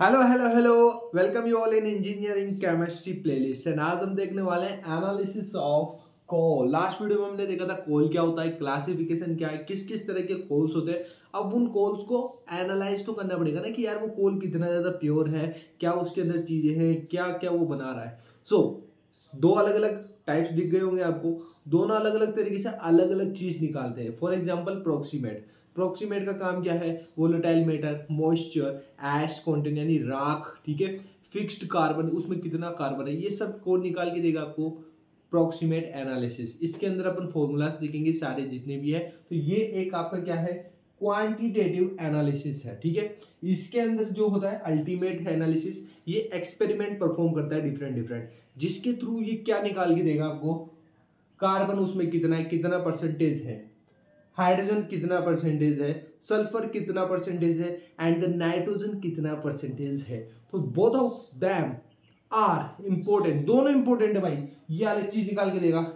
hello hello hello welcome you all in engineering chemistry playlist and आज हम देखने वाले हैं analysis of coal last video में हमने देखा था कॉल क्या होता है क्लासिफिकेशन क्या है किस किस तरह के कॉल्स होते हैं अब उन कॉल्स को एनालाइज तो करना पड़ेगा ना कि यार वो कॉल कितना ज़्यादा प्योर है क्या उसके अंदर चीज़ें हैं क्या क्या वो बना रहा है सो so, दो अलग अलग टाइप्स दिख गए होंगे आपको दोनों अलग अलग तरीके से अलग अलग चीज़ निकालते हैं फॉर एग्जाम्पल प्रोक्सीमेट प्रोक्सीमेट का काम क्या है volatile matter moisture ash content यानी राख ठीक है फिक्स्ड कार्बन उसमें कितना कार्बन है ये सब कोड निकाल के देगा आपको प्रोक्सीमेट एनालिसिस इसके अंदर अपन फॉर्मूलाज देखेंगे सारे जितने भी है तो ये एक आपका क्या है क्वांटिटेटिव एनालिसिस है ठीक है इसके अंदर जो होता है अल्टीमेट एनालिसिस ये एक्सपेरिमेंट परफॉर्म करता है डिफरेंट डिफरेंट जिसके थ्रू ये क्या निकाल के देगा आपको कार्बन उसमें कितना है कितना परसेंटेज है हाइड्रोजन कितना परसेंटेज है सल्फर कितना परसेंटेज है एंड द नाइट्रोजन कितना परसेंटेज है तो both of them are important दोनों इंपॉर्टेंट है भाई ये अलग चीज निकाल के देगा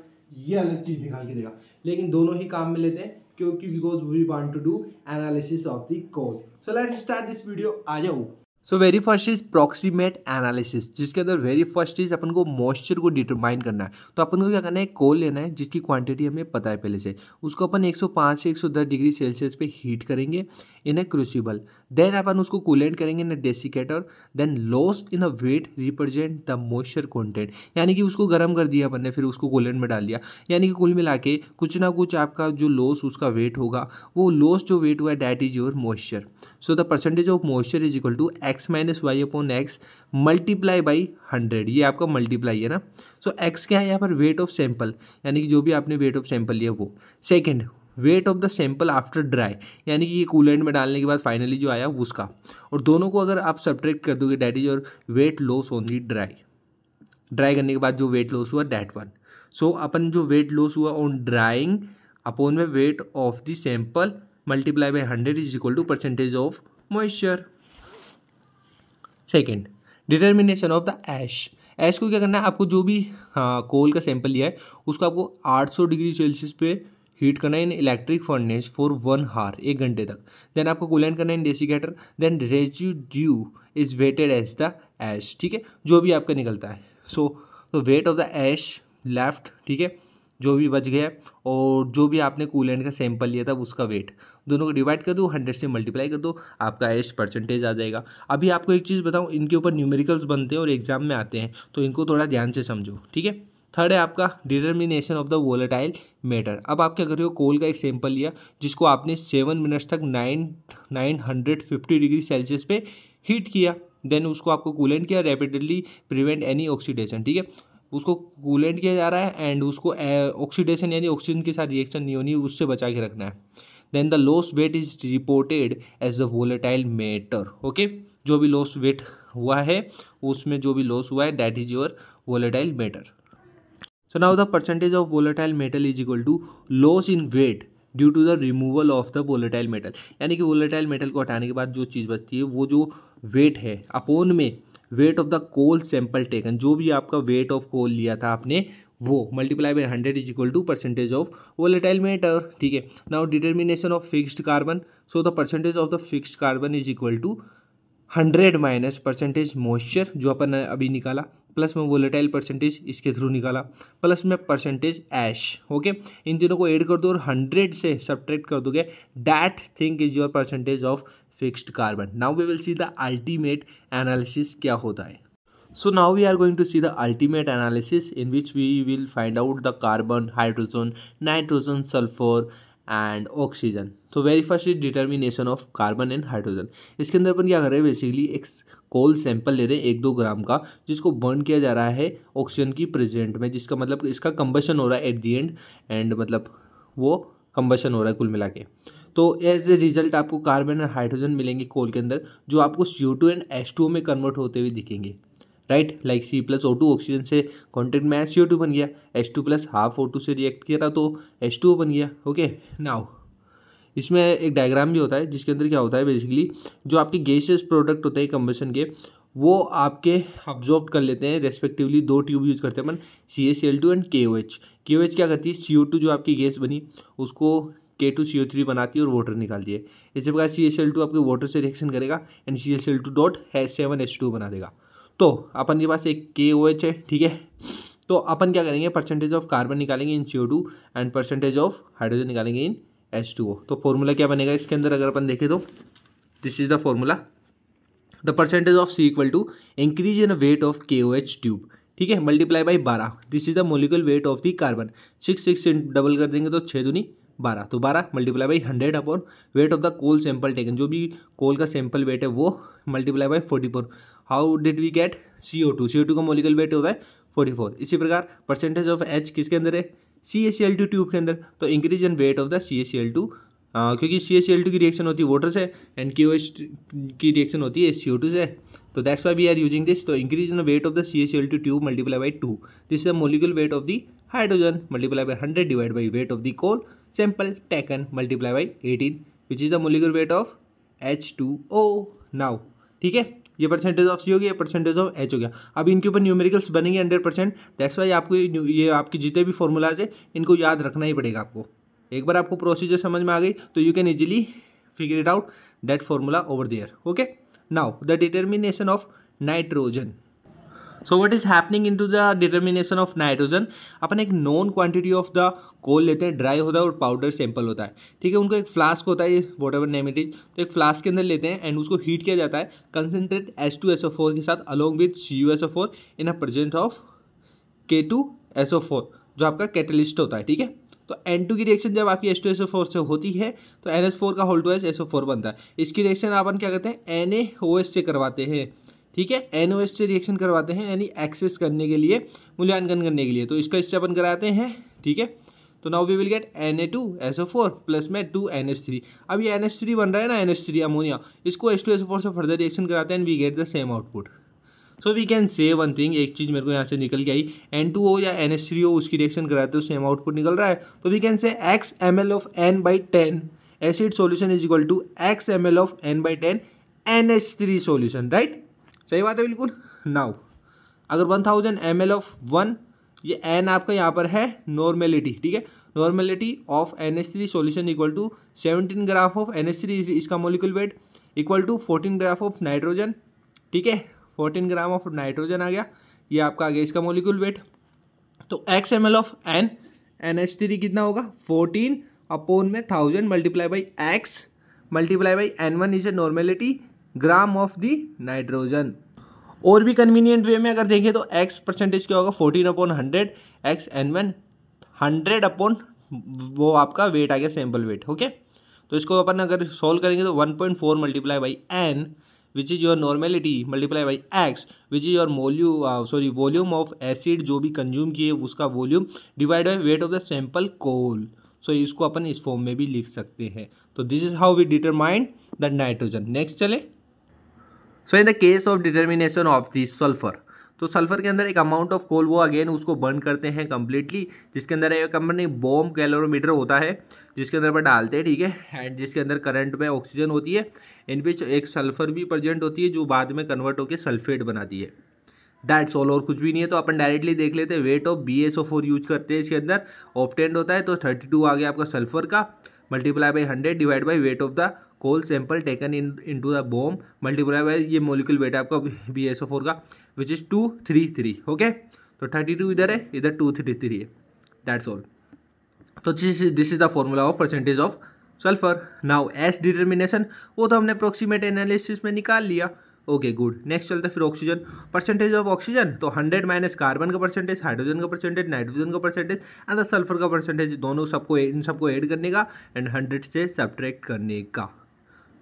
ये अलग चीज निकाल के देगा लेकिन दोनों ही काम में लेते हैं क्योंकि because we want to do analysis of the coal so let start this video आ जाओ so very first is proximate analysis जिसके अंदर वेरी फर्स्ट इज अपन को मॉइस्चर को डिटरमाइन करना है तो अपन को क्या करना है कोल लेना है जिसकी क्वांटिटी हमें पता है पहले से उसको अपन 105 से 110 डिग्री सेल्सियस पे हीट करेंगे इन ए क्रूसिबल देन अपन उसको कूलेंट करेंगे in a desiccator then loss in a weight represent the moisture content यानी कि उसको गर्म कर दिया अपन ने फिर उसको कूलेंट में डाल दिया यानी कि कुल मिला के कुछ ना कुछ आपका जो लॉस उसका वेट होगा वो लॉस जो वेट हुआ है that is your moisture so the percentage of moisture is equal to x minus y upon x multiply by hundred ये आपका मल्टीप्लाई है ना सो so, एक्स क्या है यहाँ पर वेट ऑफ सैंपल यानी कि जो भी आपने वेट ऑफ सैंपल लिया वो second weight of the sample after dry यानी कि ये कूलेंट में डालने के बाद फाइनली जो आया उसका और दोनों को अगर आप सब्ट्रैक्ट कर दोगे that is your weight loss only dry dry करने के बाद जो वेट लॉस हुआ डैट वन सो अपन जो वेट लॉस हुआ ऑन ड्राइंग अपॉन में weight of the sample multiply by hundred is equal to percentage of moisture second determination of the ash ash को क्या करना है आपको जो भी कोल हाँ, का सैंपल लिया है उसको आपको 800 डिग्री सेल्सियस पे हीट करना है in electric furnace for one hour एक घंटे तक देन आपको कूलेंट करना है in desiccator then due is weighted as the ash ठीक है जो भी आपका निकलता है so the weight of the ash left ठीक है जो भी बच गया और जो भी आपने कूलेंट का सैंपल लिया था उसका वेट दोनों को डिवाइड कर दो हंड्रेड से मल्टीप्लाई कर दो आपका एश परसेंटेज आ जाएगा अभी आपको एक चीज़ बताऊँ इनके ऊपर न्यूमेरिकल्स बनते हैं और एग्जाम में आते हैं तो इनको थोड़ा ध्यान से समझो ठीक है थर्ड है आपका determination of the volatile matter अब आपके अगर कोल का एक सैंपल लिया जिसको आपने सेवन मिनट्स तक nine nine hundred fifty degree Celsius पे हीट किया देन उसको आपको कूलेंट किया रैपिडली प्रिवेंट एनी ऑक्सीडेशन ठीक है उसको कूलेंट किया जा रहा है एंड उसको ऑक्सीडेशन यानी ऑक्सीजन के साथ रिएक्शन नहीं होनी उससे बचा के रखना है then the loss weight is reported as the volatile matter okay जो भी लॉस वेट हुआ है उसमें जो भी लॉस हुआ है that is your volatile matter so now the percentage of volatile metal is equal to loss in weight due to the removal of the volatile metal यानी कि वोलेटाइल मेटल को हटाने के बाद जो चीज़ बचती है वो जो वेट है अपोन में weight of the coal sample taken जो भी आपका वेट ऑफ कोल लिया था आपने वो multiply by hundred is equal to percentage of volatile metal ठीक है now determination of fixed carbon so the percentage of the fixed carbon is equal to hundred minus percentage moisture जो अपन अभी निकाला प्लस में वोलेटाइल परसेंटेज इसके through निकाला plus में परसेंटेज एश ओके इन तीनों को ऐड कर दो और हंड्रेड से सब्ट्रैक्ट कर दोगे that thing is your percentage of fixed carbon now we will see the ultimate analysis क्या होता है so now we are going to see the ultimate analysis in which we will find out the carbon hydrogen nitrogen sulphur and oxygen तो very first is determination of carbon and hydrogen इसके अंदर अपन क्या कर रहे हैं basically एक कोल sample ले रहे हैं एक दो ग्राम का जिसको बर्न किया जा रहा है ऑक्सीजन की प्रेजेंट में जिसका मतलब इसका कंबशन हो रहा है एट दी एंड एंड मतलब वो कंबशन हो रहा है कुल मिला के तो एज ए रिजल्ट आपको कार्बन एंड हाइड्रोजन मिलेंगे कोल के अंदर जो आपको C O two and H two में कन्वर्ट होते हुए दिखेंगे right like C plus O two oxygen से कॉन्टेक्ट में सी ओ टू बन गया H two plus half O two से रिएक्ट किया था तो एच टू ओ बन गया ओके नाउ इसमें एक डायग्राम भी होता है जिसके अंदर क्या होता है बेसिकली जो आपके गैसेस प्रोडक्ट होते हैं कम्बसन के वो आपके ऑब्जॉर्ब कर लेते हैं रेस्पेक्टिवली दो ट्यूब यूज़ करते हैं अपन C S L two and K O H के ओ एच क्या करती है सी ओ टू जो आपकी गैस बनी उसको के टू सी ओ थ्री बनाती है और वाटर निकालती है इसी प्रकार सी एस एल टू आपके वाटर से रिएक्शन करेगा and C S L two dot है सेवन एच टू बना देगा तो अपन के पास एक के ओ एच है ठीक है तो अपन क्या करेंगे परसेंटेज ऑफ कार्बन निकालेंगे in C O two and percentage of hydrogen निकालेंगे इन एच टू ओ तो फॉर्मूला क्या बनेगा इसके अंदर अगर अपन देखें तो this is the formula the percentage of C equal to increase in weight of K O H tube ठीक है मल्टीप्लाई बाई बारह this is the molecule weight of the carbon six six double कर देंगे तो छः दूनी बारह तो बारह multiply by hundred upon weight of the coal sample taken जो भी कोल का सैंपल वेट है वो multiply by forty four how did we get C O two C O two का मोलिकल वेट होता है फोर्टी फोर इसी प्रकार परसेंटेज ऑफ एच किसके अंदर है C S C L two tube के अंदर तो increase in weight of the C S C L two क्योंकि C S C L two की रिएक्शन होती है वाटर से एंड क्यू एस की रिएक्शन होती है सी ओ टू से तो that's why we are using this तो increase in weight of the C S C L two tube multiply by two this the molecule weight of the hydrogen multiply by hundred divide by weight of the coal sample taken multiply by eighteen which is the molecule weight of H two O now ठीक है ये percentage of सी हो गया percentage of H हो गया अब इनके ऊपर न्यूमेरिकल्स बनेंगे हंड्रेड परसेंट दैट्स वाई आपको ये आपके जितने भी फॉर्मूलाज है इनको याद रखना ही पड़ेगा आपको एक बार आपको प्रोसीजर समझ में आ गई तो you can easily figure it out that formula over there okay now the determination of nitrogen so what is happening in to the determination of nitrogen अपन एक known quantity of the coal लेते हैं dry होता है और powder sample होता है ठीक है उनको एक फ्लास्क होता है whatever name it is तो एक फ्लास्क के अंदर लेते हैं एंड उसको हीट किया जाता है concentrate H two S O four के साथ along with C U S O four in a present of K two S O four जो आपका कैटलिस्ट होता है ठीक है तो N2 की रिएक्शन जब आपकी S two S O four से होती है तो एन एस फोर का whole two S S O four बनता है इसकी रिएक्शन अपन क्या करते हैं एन ए ओ एस से करवाते हैं ठीक है एन से रिएक्शन करवाते हैं यानी एक्सेस करने के लिए मूल्यांकन करने के लिए तो इसका इससे अपन कराते हैं ठीक है तो now we will get N A two S O four plus में टू एन एच थ्री अब ये एन एच थ्री बन रहा है ना एन एच थ्री अमोनिया इसको एस टू एस फोर से फर्दर रिएक्शन कराते हैं and we get the same output so we can say one thing एक चीज़ मेरे को यहाँ से निकल के आई एन टू ओ या एन एच थ्री ओ उसकी रिएक्शन कराते हो सेम आउटपुट निकल रहा है तो we can say x M L of N by ten acid solution is equal to x M L of N by ten N H three solution right सही बात है बिल्कुल नाउ अगर one thousand M L of one ये N आपका यहाँ पर है नॉर्मेलिटी ठीक है normality of N S three solution equal to seventeen graph of N S three इसका molecule weight equal to fourteen graph of nitrogen ठीक है फोर्टीन ग्राम ऑफ नाइट्रोजन आ गया ये आपका आ गया इसका मोलिकुल वेट तो x M L of N N S three कितना होगा फोर्टीन अपोन में thousand multiply by x multiply by N one is a normality gram of the nitrogen और भी कन्वीनियंट वे में अगर देखें तो एक्स परसेंटेज क्या होगा fourteen upon hundred x N one hundred upon वो आपका वेट आ गया सैम्पल वेट ओके तो इसको अपन अगर सॉल्व करेंगे तो one point four multiply by N which is your normality multiply by X which is your मोल्यू सॉरी वॉल्यूम ऑफ एसिड जो भी कंज्यूम किए उसका volume divide by weight of the sample coal so इसको अपन इस फॉर्म में भी लिख सकते हैं तो this is how we determine the nitrogen next चले so in the case of determination of the sulphur तो सल्फर के अंदर एक अमाउंट ऑफ कोल वो अगेन उसको बर्न करते हैं कंप्लीटली जिसके अंदर एक कंपनी बॉम्ब कैलोरोमीटर होता है जिसके अंदर पर डालते हैं ठीक है एंड जिसके अंदर करंट में ऑक्सीजन होती है इन बीच एक सल्फर भी प्रजेंट होती है जो बाद में कन्वर्ट होकर सल्फेट बनाती है डैट्स ऑल और कुछ भी नहीं है तो अपन डायरेक्टली देख लेते हैं weight of B S O four use करते हैं इसके अंदर ऑप्टेंड होता है तो थर्टी टू आ गया आपका सल्फर का multiply by hundred divide by weight of the coal sample taken in in to the bomb multiply by ये मोलिकुल वेट है आपका बी एस ओ फोर का which is two three three okay तो thirty two इधर है इधर two three three है that's all तो this is the formula of percentage of sulphur now S determination वो तो हमने अप्रोक्सीमेट एनालिसिस में निकाल लिया ओके गुड नेक्स्ट चलते फिर ऑक्सीजन परसेंटेज ऑफ ऑक्सीजन तो 100 माइनस कार्बन का परसेंटेज हाइड्रोजन का परसेंटेज नाइट्रोजन का परसेंटेज एंड द सल्फर का परसेंटेज दोनों सबको इन सबको ऐड करने का एंड 100 से सब्ट्रैक्ट करने का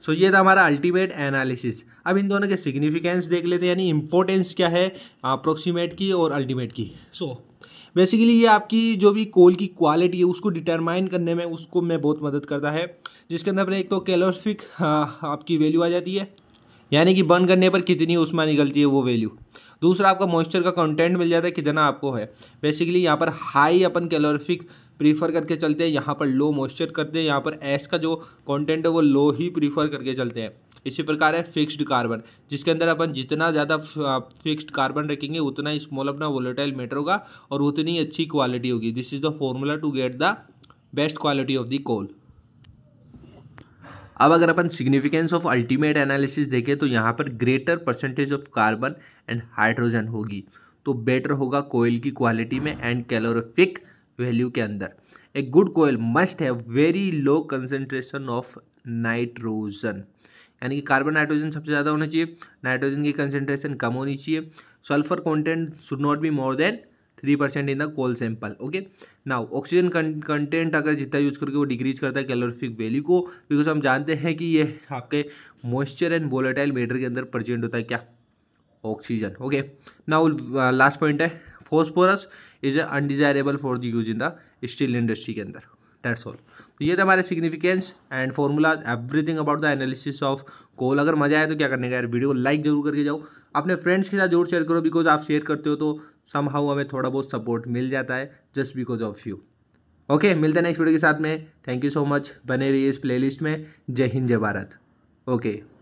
सो so, ये था हमारा अल्टीमेट एनालिसिस अब इन दोनों के सिग्निफिकेंस देख लेते हैं यानी इंपॉर्टेंस क्या है अप्रोक्सीमेट की और अल्टीमेट की सो so, बेसिकली ये आपकी जो भी कोल की क्वालिटी है उसको डिटरमाइन करने में उसको मैं बहुत मदद करता है जिसके अंदर एक तो कैलोरफिक हाँ, आपकी वैल्यू आ जाती है यानी कि बर्न करने पर कितनी उसमें निकलती है वो वैल्यू दूसरा आपका मॉइस्चर का कंटेंट मिल जाता है कितना आपको है बेसिकली यहाँ पर हाई अपन कैलोरफिक प्रीफर करके चलते हैं यहाँ पर लो मॉइस्चर करते हैं यहाँ पर एस का जो कॉन्टेंट है वो लो ही प्रीफर करके चलते हैं इसी प्रकार है फिक्स्ड कार्बन जिसके अंदर अपन जितना ज़्यादा फिक्स्ड कार्बन रखेंगे उतना ही स्मॉल अपना वोलेटाइल मेटर होगा और उतनी ही अच्छी क्वालिटी होगी this is the formula to get the best quality of the coal अब अगर अपन सिग्निफिकेंस ऑफ अल्टीमेट एनालिसिस देखें तो यहाँ पर greater percentage of carbon and hydrogen होगी तो बेटर होगा कोयल की क्वालिटी में एंड कैलोरिफिक वैल्यू के अंदर a good coal must have very low concentration of nitrogen यानी कि कार्बन नाइट्रोजन सबसे ज़्यादा होना चाहिए नाइट्रोजन की कंसेंट्रेशन कम होनी चाहिए sulphur content should not be more than three percent in the coal sample okay now oxygen content अगर जितना यूज करके वो डिक्रीज करता है कैलोरिफिक वैल्यू को बिकॉज हम जानते हैं कि ये आपके मॉइस्चर एंड वोलेटाइल मेटर के अंदर प्रजेंट होता है क्या oxygen okay now last point है phosphorus is undesirable for the use in the steel industry के अंदर डेट्स ऑल तो ये थे हमारे significance and formula everything about the analysis of coal अगर मजा आए तो क्या करने का यार वीडियो लाइक जरूर करके जाओ अपने फ्रेंड्स के साथ जरूर शेयर करो बिकॉज आप शेयर करते हो तो सम हाउ हमें थोड़ा बहुत सपोर्ट मिल जाता है just because of you okay मिलते हैं नेक्स्ट वीडियो के साथ में थैंक यू सो मच बने रहिए इस लिस्ट में जय हिंद जय भारत ओके